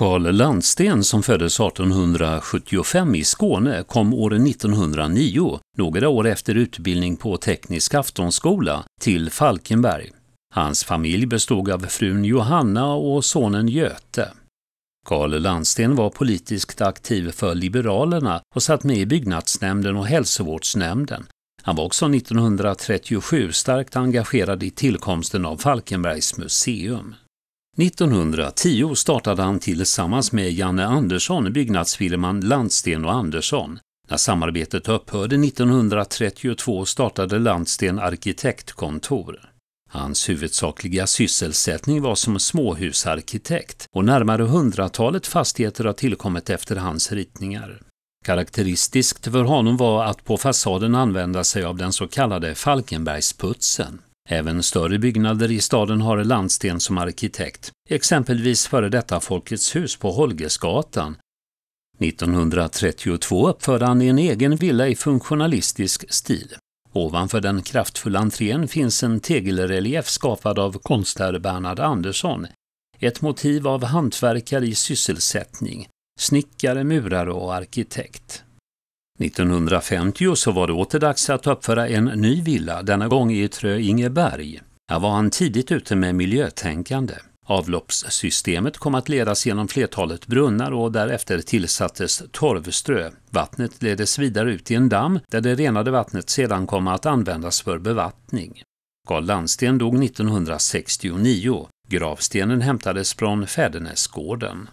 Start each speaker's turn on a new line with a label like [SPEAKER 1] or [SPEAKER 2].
[SPEAKER 1] Carl Landsten som föddes 1875 i Skåne kom år 1909, några år efter utbildning på Teknisk aftonskola, till Falkenberg. Hans familj bestod av frun Johanna och sonen Göte. Carl Landsten var politiskt aktiv för Liberalerna och satt med i byggnadsnämnden och hälsovårdsnämnden. Han var också 1937 starkt engagerad i tillkomsten av Falkenbergs museum. 1910 startade han tillsammans med Janne Andersson byggnadsfirman Landsten och Andersson. När samarbetet upphörde 1932 startade Landsten arkitektkontor. Hans huvudsakliga sysselsättning var som småhusarkitekt och närmare hundratalet fastigheter har tillkommit efter hans ritningar. Karaktäristiskt för honom var att på fasaden använda sig av den så kallade Falkenbergsputsen. Även större byggnader i staden har Landsten som arkitekt, exempelvis före detta Folkets hus på Holgersgatan. 1932 uppförde han en egen villa i funktionalistisk stil. Ovanför den kraftfulla entrén finns en tegelrelief skapad av konstnär Bernhard Andersson. Ett motiv av hantverkare i sysselsättning, snickare, murare och arkitekt. 1950 så var det åter dags att uppföra en ny villa, denna gång i Tröingeberg. Här var han tidigt ute med miljötänkande. Avloppssystemet kom att ledas genom flertalet brunnar och därefter tillsattes torvströ. Vattnet leddes vidare ut i en damm där det renade vattnet sedan kom att användas för bevattning. Karl Landsten dog 1969. Gravstenen hämtades från Fädernesgården.